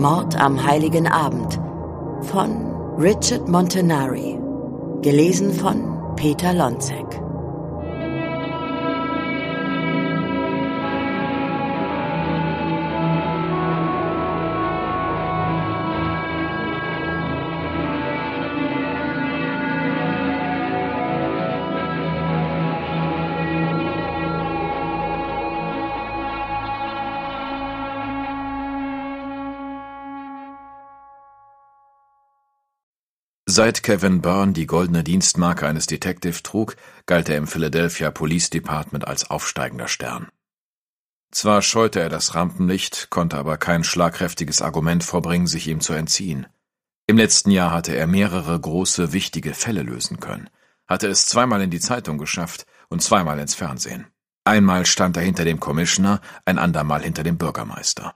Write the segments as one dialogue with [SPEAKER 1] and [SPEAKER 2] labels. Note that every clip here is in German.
[SPEAKER 1] Mord am heiligen Abend von Richard Montanari. Gelesen von Peter Lonzek. Seit Kevin Byrne die goldene Dienstmarke eines Detective trug, galt er im Philadelphia Police Department als aufsteigender Stern. Zwar scheute er das Rampenlicht, konnte aber kein schlagkräftiges Argument vorbringen, sich ihm zu entziehen. Im letzten Jahr hatte er mehrere große, wichtige Fälle lösen können, hatte es zweimal in die Zeitung geschafft und zweimal ins Fernsehen. Einmal stand er hinter dem Commissioner, ein andermal hinter dem Bürgermeister.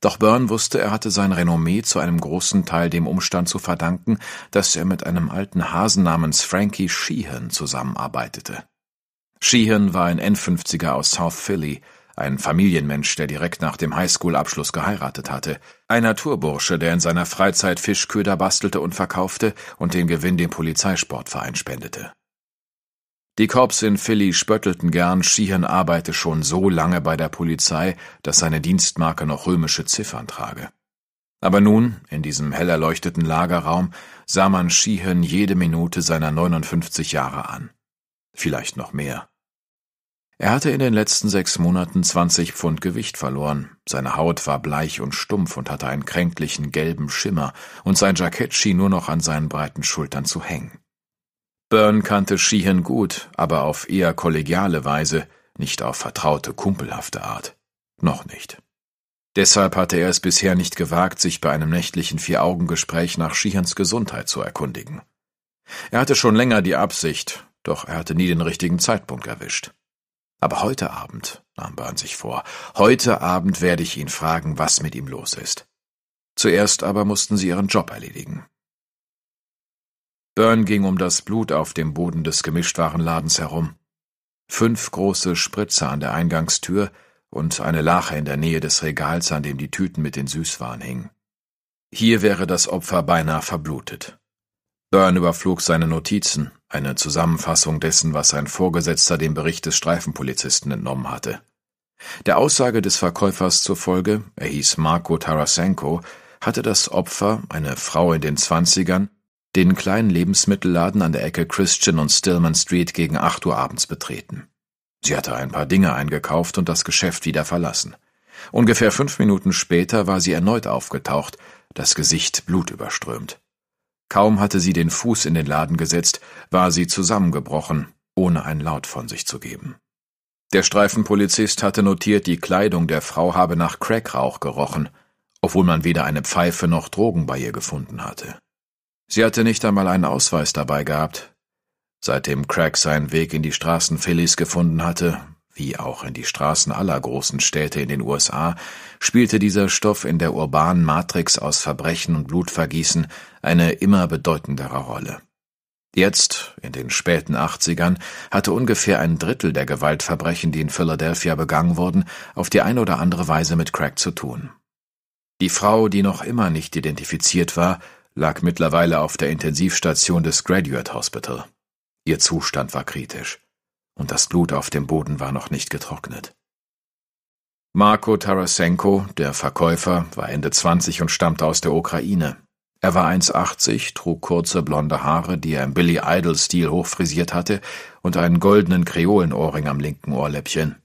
[SPEAKER 1] Doch Byrne wusste, er hatte sein Renommee zu einem großen Teil dem Umstand zu verdanken, dass er mit einem alten Hasen namens Frankie Sheehan zusammenarbeitete. Sheehan war ein N50er aus South Philly, ein Familienmensch, der direkt nach dem Highschool-Abschluss geheiratet hatte, ein Naturbursche, der in seiner Freizeit Fischköder bastelte und verkaufte und den Gewinn dem Polizeisportverein spendete. Die Korps in Philly spöttelten gern, Sheehan arbeite schon so lange bei der Polizei, dass seine Dienstmarke noch römische Ziffern trage. Aber nun, in diesem hell erleuchteten Lagerraum, sah man Sheehan jede Minute seiner 59 Jahre an. Vielleicht noch mehr. Er hatte in den letzten sechs Monaten 20 Pfund Gewicht verloren, seine Haut war bleich und stumpf und hatte einen kränklichen gelben Schimmer, und sein Jackett schien nur noch an seinen breiten Schultern zu hängen. Byrne kannte Sheehan gut, aber auf eher kollegiale Weise, nicht auf vertraute, kumpelhafte Art. Noch nicht. Deshalb hatte er es bisher nicht gewagt, sich bei einem nächtlichen Vier-Augen-Gespräch nach Sheehans Gesundheit zu erkundigen. Er hatte schon länger die Absicht, doch er hatte nie den richtigen Zeitpunkt erwischt. Aber heute Abend, nahm Bern sich vor, heute Abend werde ich ihn fragen, was mit ihm los ist. Zuerst aber mussten sie ihren Job erledigen. Byrne ging um das Blut auf dem Boden des Gemischtwarenladens herum. Fünf große Spritzer an der Eingangstür und eine Lache in der Nähe des Regals, an dem die Tüten mit den Süßwaren hingen. Hier wäre das Opfer beinahe verblutet. Byrne überflog seine Notizen, eine Zusammenfassung dessen, was sein Vorgesetzter dem Bericht des Streifenpolizisten entnommen hatte. Der Aussage des Verkäufers zufolge, er hieß Marco Tarasenko, hatte das Opfer, eine Frau in den Zwanzigern, den kleinen Lebensmittelladen an der Ecke Christian und Stillman Street gegen acht Uhr abends betreten. Sie hatte ein paar Dinge eingekauft und das Geschäft wieder verlassen. Ungefähr fünf Minuten später war sie erneut aufgetaucht, das Gesicht blutüberströmt. Kaum hatte sie den Fuß in den Laden gesetzt, war sie zusammengebrochen, ohne ein Laut von sich zu geben. Der Streifenpolizist hatte notiert, die Kleidung der Frau habe nach Crackrauch gerochen, obwohl man weder eine Pfeife noch Drogen bei ihr gefunden hatte. Sie hatte nicht einmal einen Ausweis dabei gehabt. Seitdem Craig seinen Weg in die Straßen Phillys gefunden hatte, wie auch in die Straßen aller großen Städte in den USA, spielte dieser Stoff in der urbanen Matrix aus Verbrechen und Blutvergießen eine immer bedeutendere Rolle. Jetzt, in den späten 80ern, hatte ungefähr ein Drittel der Gewaltverbrechen, die in Philadelphia begangen wurden, auf die eine oder andere Weise mit Craig zu tun. Die Frau, die noch immer nicht identifiziert war, lag mittlerweile auf der Intensivstation des Graduate Hospital. Ihr Zustand war kritisch und das Blut auf dem Boden war noch nicht getrocknet. Marko Tarasenko, der Verkäufer, war Ende 20 und stammte aus der Ukraine. Er war 1,80, trug kurze blonde Haare, die er im Billy Idol-Stil hochfrisiert hatte, und einen goldenen Kreolenohrring am linken Ohrläppchen.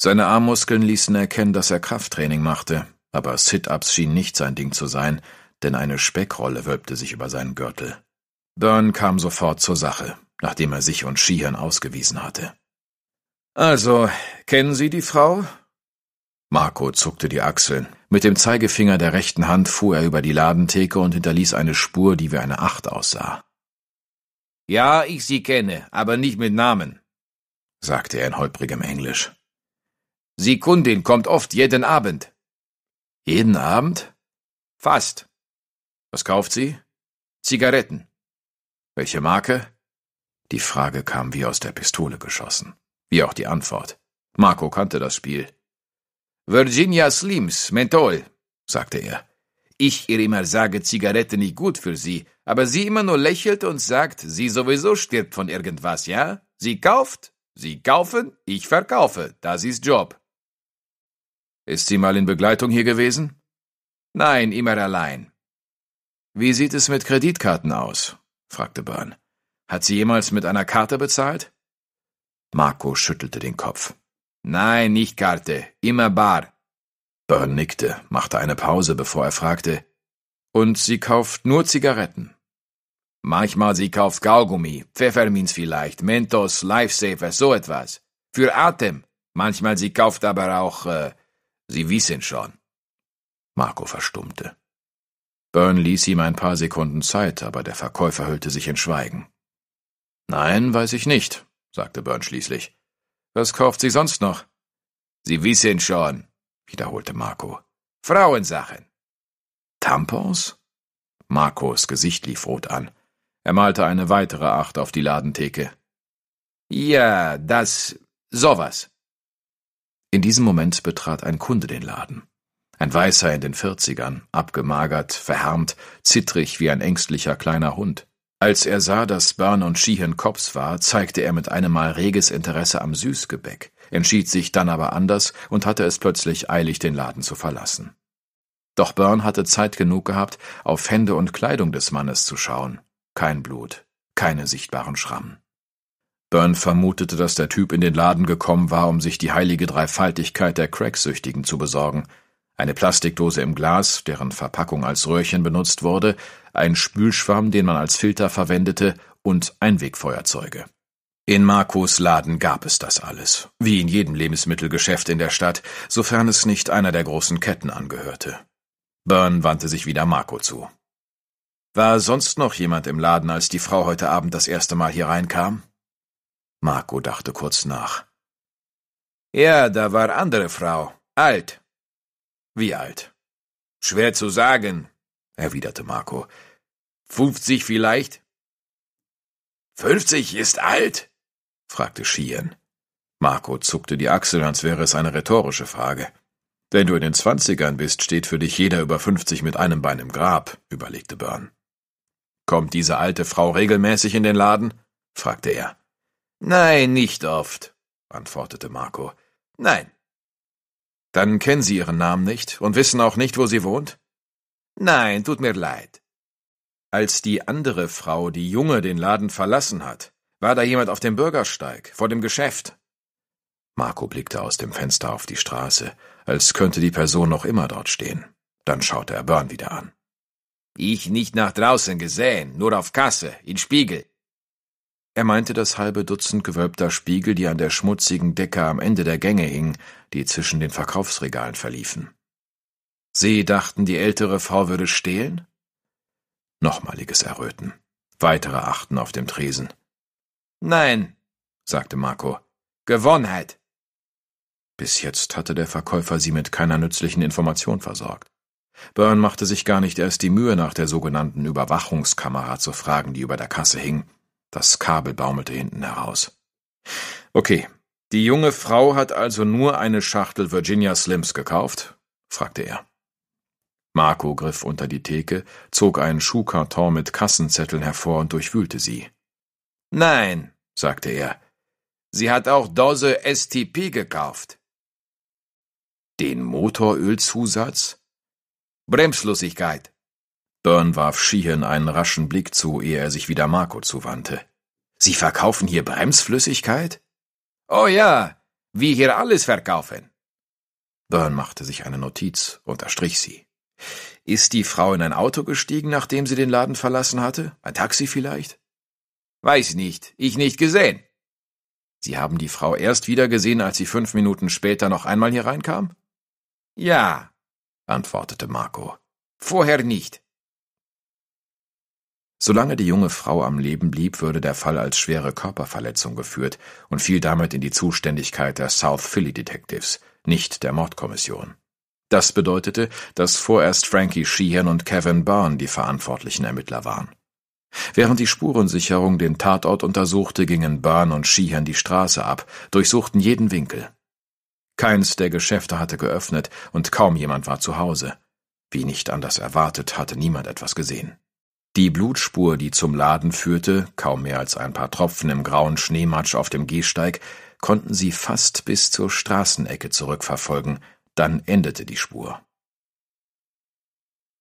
[SPEAKER 1] Seine Armmuskeln ließen erkennen, dass er Krafttraining machte, aber Sit-Ups schien nicht sein Ding zu sein – denn eine Speckrolle wölbte sich über seinen Gürtel. Byrne kam sofort zur Sache, nachdem er sich und Sheehan ausgewiesen hatte. Also, kennen Sie die Frau? Marco zuckte die Achseln. Mit dem Zeigefinger der rechten Hand fuhr er über die Ladentheke und hinterließ eine Spur, die wie eine Acht aussah. Ja, ich sie kenne, aber nicht mit Namen, sagte er in holprigem Englisch. Sie Kundin kommt oft jeden Abend. Jeden Abend? Fast. Was kauft sie? Zigaretten. Welche Marke? Die Frage kam wie aus der Pistole geschossen, wie auch die Antwort. Marco kannte das Spiel. Virginia Slims, Menthol, sagte er. Ich ihr immer sage, Zigarette nicht gut für sie, aber sie immer nur lächelt und sagt, sie sowieso stirbt von irgendwas, ja? Sie kauft, sie kaufen, ich verkaufe, das ist Job. Ist sie mal in Begleitung hier gewesen? Nein, immer allein. Wie sieht es mit Kreditkarten aus? fragte Byrne. Hat sie jemals mit einer Karte bezahlt? Marco schüttelte den Kopf. Nein, nicht Karte, immer bar. Byrne nickte, machte eine Pause, bevor er fragte. Und sie kauft nur Zigaretten. Manchmal sie kauft Gaugummi, Pfefferminz vielleicht, Mentos, Lifesaver, so etwas. Für Atem. Manchmal sie kauft aber auch, äh, Sie wissen schon. Marco verstummte. Byrne ließ ihm ein paar Sekunden Zeit, aber der Verkäufer hüllte sich in Schweigen. Nein, weiß ich nicht, sagte Byrne schließlich. Was kauft sie sonst noch? Sie wissen schon, wiederholte Marco. Frauensachen. Tampons? Marcos Gesicht lief rot an. Er malte eine weitere Acht auf die Ladentheke. Ja, das sowas. In diesem Moment betrat ein Kunde den Laden. Ein Weißer in den Vierzigern, abgemagert, verhärmt, zittrig wie ein ängstlicher kleiner Hund. Als er sah, dass und Sheehan Kops war, zeigte er mit einem Mal reges Interesse am Süßgebäck, entschied sich dann aber anders und hatte es plötzlich eilig, den Laden zu verlassen. Doch Burn hatte Zeit genug gehabt, auf Hände und Kleidung des Mannes zu schauen. Kein Blut, keine sichtbaren Schrammen. Byrne vermutete, dass der Typ in den Laden gekommen war, um sich die heilige Dreifaltigkeit der Cracksüchtigen zu besorgen – eine Plastikdose im Glas, deren Verpackung als Röhrchen benutzt wurde, ein Spülschwamm, den man als Filter verwendete, und Einwegfeuerzeuge. In Marcos Laden gab es das alles, wie in jedem Lebensmittelgeschäft in der Stadt, sofern es nicht einer der großen Ketten angehörte. Byrne wandte sich wieder Marco zu. War sonst noch jemand im Laden, als die Frau heute Abend das erste Mal hier reinkam? Marco dachte kurz nach. Ja, da war andere Frau, alt, wie alt? Schwer zu sagen, erwiderte Marco. Fünfzig vielleicht? Fünfzig ist alt? fragte Schien. Marco zuckte die Achseln, als wäre es eine rhetorische Frage. Wenn du in den Zwanzigern bist, steht für dich jeder über fünfzig mit einem Bein im Grab, überlegte Byrne. Kommt diese alte Frau regelmäßig in den Laden? fragte er. Nein, nicht oft, antwortete Marco. Nein, dann kennen Sie Ihren Namen nicht und wissen auch nicht, wo sie wohnt? Nein, tut mir leid. Als die andere Frau, die Junge, den Laden verlassen hat, war da jemand auf dem Bürgersteig, vor dem Geschäft. Marco blickte aus dem Fenster auf die Straße, als könnte die Person noch immer dort stehen. Dann schaute er Byrne wieder an. Ich nicht nach draußen gesehen, nur auf Kasse, in Spiegel. Er meinte das halbe Dutzend gewölbter Spiegel, die an der schmutzigen Decke am Ende der Gänge hingen, die zwischen den Verkaufsregalen verliefen. Sie dachten, die ältere Frau würde stehlen? Nochmaliges Erröten. Weitere achten auf dem Tresen. Nein, sagte Marco. Gewohnheit. Bis jetzt hatte der Verkäufer sie mit keiner nützlichen Information versorgt. Byrne machte sich gar nicht erst die Mühe, nach der sogenannten Überwachungskamera zu fragen, die über der Kasse hing. Das Kabel baumelte hinten heraus. Okay, die junge Frau hat also nur eine Schachtel Virginia Slims gekauft? fragte er. Marco griff unter die Theke, zog einen Schuhkarton mit Kassenzetteln hervor und durchwühlte sie. Nein, sagte er. Sie hat auch Dose STP gekauft. Den Motorölzusatz? Bremsflüssigkeit, Byrne warf Sheehan einen raschen Blick zu, ehe er sich wieder Marco zuwandte. Sie verkaufen hier Bremsflüssigkeit? Oh ja, wir hier alles verkaufen. Byrne machte sich eine Notiz, unterstrich sie. Ist die Frau in ein Auto gestiegen, nachdem sie den Laden verlassen hatte? Ein Taxi vielleicht? Weiß nicht, ich nicht gesehen. Sie haben die Frau erst wieder gesehen, als sie fünf Minuten später noch einmal hier reinkam? Ja, antwortete Marco. Vorher nicht. Solange die junge Frau am Leben blieb, würde der Fall als schwere Körperverletzung geführt und fiel damit in die Zuständigkeit der South Philly Detectives, nicht der Mordkommission. Das bedeutete, dass vorerst Frankie Sheehan und Kevin Byrne die verantwortlichen Ermittler waren. Während die Spurensicherung den Tatort untersuchte, gingen Byrne und Sheehan die Straße ab, durchsuchten jeden Winkel. Keins der Geschäfte hatte geöffnet und kaum jemand war zu Hause. Wie nicht anders erwartet, hatte niemand etwas gesehen. Die Blutspur, die zum Laden führte, kaum mehr als ein paar Tropfen im grauen Schneematsch auf dem Gehsteig, konnten sie fast bis zur Straßenecke zurückverfolgen, dann endete die Spur.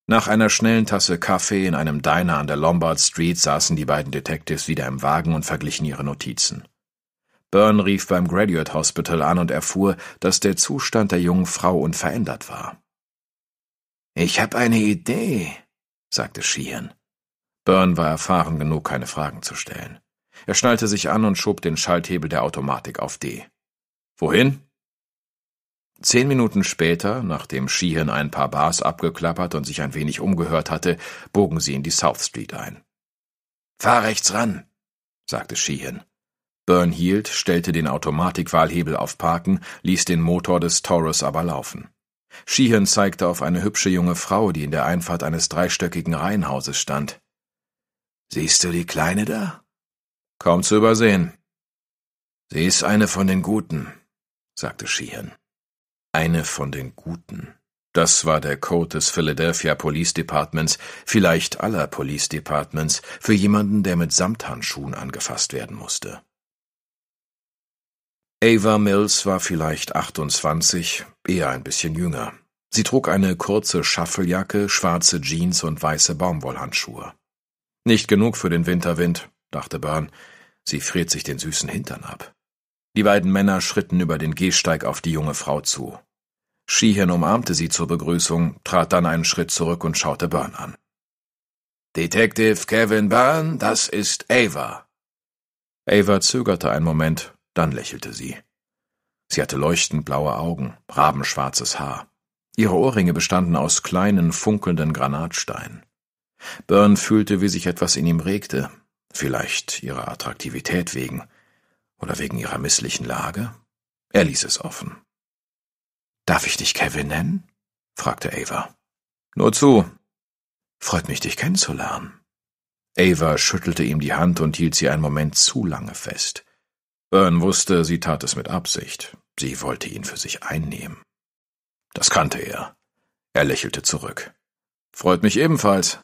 [SPEAKER 1] Nach einer schnellen Tasse Kaffee in einem Diner an der Lombard Street saßen die beiden Detectives wieder im Wagen und verglichen ihre Notizen. Byrne rief beim Graduate Hospital an und erfuhr, dass der Zustand der jungen Frau unverändert war. Ich habe eine Idee, sagte Sheehan. Byrne war erfahren genug, keine Fragen zu stellen. Er schnallte sich an und schob den Schalthebel der Automatik auf D. Wohin? Zehn Minuten später, nachdem Sheehan ein paar Bars abgeklappert und sich ein wenig umgehört hatte, bogen sie in die South Street ein. Fahr rechts ran, sagte Sheehan. Byrne hielt, stellte den Automatikwahlhebel auf Parken, ließ den Motor des Taurus aber laufen. Sheehan zeigte auf eine hübsche junge Frau, die in der Einfahrt eines dreistöckigen Reihenhauses stand. Siehst du die Kleine da? Kaum zu übersehen. Sie ist eine von den Guten, sagte Sheehan. Eine von den Guten. Das war der Code des Philadelphia Police Departments, vielleicht aller Police Departments, für jemanden, der mit Samthandschuhen angefasst werden musste. Ava Mills war vielleicht 28, eher ein bisschen jünger. Sie trug eine kurze Schaffeljacke, schwarze Jeans und weiße Baumwollhandschuhe. Nicht genug für den Winterwind, dachte Byrne. Sie friert sich den süßen Hintern ab. Die beiden Männer schritten über den Gehsteig auf die junge Frau zu. Sheehan umarmte sie zur Begrüßung, trat dann einen Schritt zurück und schaute Byrne an. Detective Kevin Byrne, das ist Ava. Ava zögerte einen Moment, dann lächelte sie. Sie hatte leuchtend blaue Augen, rabenschwarzes Haar. Ihre Ohrringe bestanden aus kleinen, funkelnden Granatsteinen. Byrne fühlte, wie sich etwas in ihm regte, vielleicht ihrer Attraktivität wegen oder wegen ihrer misslichen Lage. Er ließ es offen. Darf ich dich Kevin nennen? fragte Ava. Nur zu. Freut mich, dich kennenzulernen. Ava schüttelte ihm die Hand und hielt sie einen Moment zu lange fest. Byrne wusste, sie tat es mit Absicht. Sie wollte ihn für sich einnehmen. Das kannte er. Er lächelte zurück. Freut mich ebenfalls.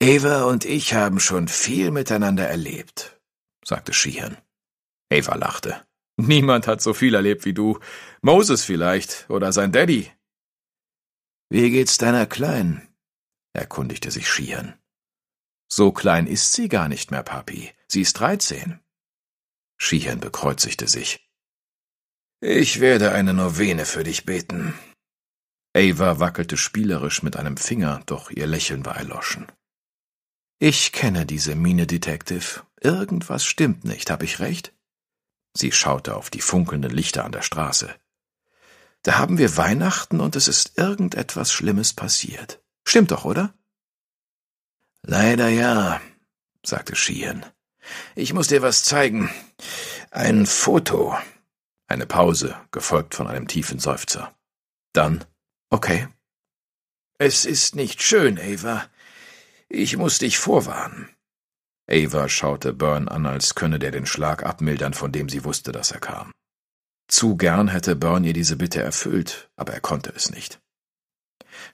[SPEAKER 1] Eva und ich haben schon viel miteinander erlebt, sagte Sheehan. Eva lachte. Niemand hat so viel erlebt wie du. Moses vielleicht oder sein Daddy. Wie geht's deiner Kleinen? erkundigte sich Sheehan. So klein ist sie gar nicht mehr, Papi. Sie ist dreizehn. Sheehan bekreuzigte sich. Ich werde eine Novene für dich beten. Ava wackelte spielerisch mit einem Finger, doch ihr Lächeln war erloschen. Ich kenne diese Mine, Detective. Irgendwas stimmt nicht, hab ich recht? Sie schaute auf die funkelnden Lichter an der Straße. Da haben wir Weihnachten und es ist irgendetwas Schlimmes passiert. Stimmt doch, oder? Leider ja, sagte Sheehan. Ich muss dir was zeigen. Ein Foto. Eine Pause, gefolgt von einem tiefen Seufzer. Dann, okay. Es ist nicht schön, Ava. Ich muß dich vorwarnen. Ava schaute Byrne an, als könne der den Schlag abmildern, von dem sie wusste, dass er kam. Zu gern hätte Byrne ihr diese Bitte erfüllt, aber er konnte es nicht.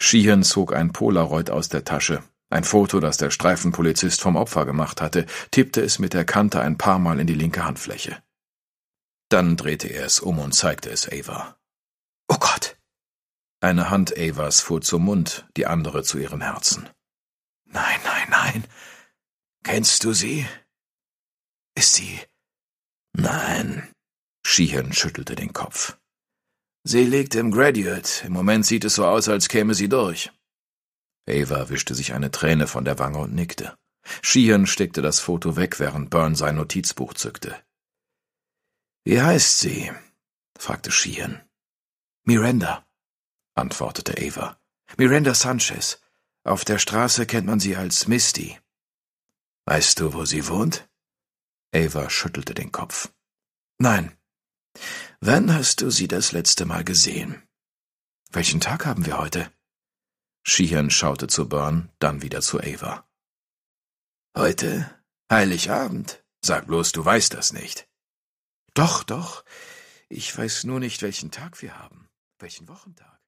[SPEAKER 1] Sheehan zog ein Polaroid aus der Tasche, ein Foto, das der Streifenpolizist vom Opfer gemacht hatte, tippte es mit der Kante ein paar Mal in die linke Handfläche. Dann drehte er es um und zeigte es Ava. Oh Gott! Eine Hand Avas fuhr zum Mund, die andere zu ihrem Herzen. Nein, nein, nein. Kennst du sie? Ist sie? Nein. Sheehan schüttelte den Kopf. Sie liegt im Graduate. Im Moment sieht es so aus, als käme sie durch. Ava wischte sich eine Träne von der Wange und nickte. Sheehan steckte das Foto weg, während Byrne sein Notizbuch zückte. Wie heißt sie? fragte Sheehan. Miranda, antwortete Ava. Miranda Sanchez. Auf der Straße kennt man sie als Misty. Weißt du, wo sie wohnt? Ava schüttelte den Kopf. Nein. Wann hast du sie das letzte Mal gesehen? Welchen Tag haben wir heute? Sheehan schaute zu Burn, dann wieder zu Ava. Heute? Heiligabend? Sag bloß, du weißt das nicht. Doch, doch. Ich weiß nur nicht, welchen Tag wir haben. Welchen Wochentag.